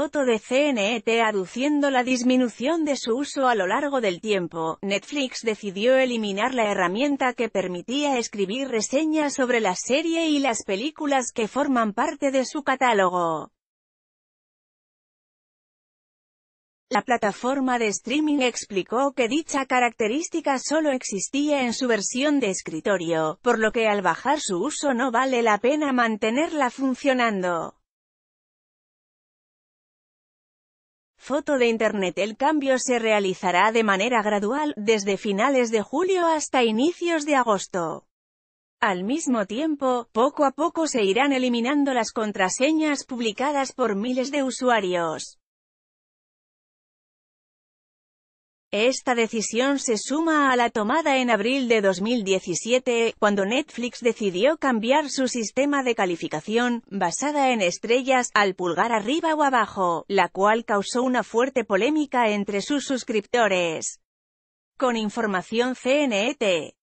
foto de CNET aduciendo la disminución de su uso a lo largo del tiempo, Netflix decidió eliminar la herramienta que permitía escribir reseñas sobre la serie y las películas que forman parte de su catálogo. La plataforma de streaming explicó que dicha característica solo existía en su versión de escritorio, por lo que al bajar su uso no vale la pena mantenerla funcionando. foto de Internet el cambio se realizará de manera gradual, desde finales de julio hasta inicios de agosto. Al mismo tiempo, poco a poco se irán eliminando las contraseñas publicadas por miles de usuarios. Esta decisión se suma a la tomada en abril de 2017, cuando Netflix decidió cambiar su sistema de calificación, basada en estrellas, al pulgar arriba o abajo, la cual causó una fuerte polémica entre sus suscriptores. Con información CNET.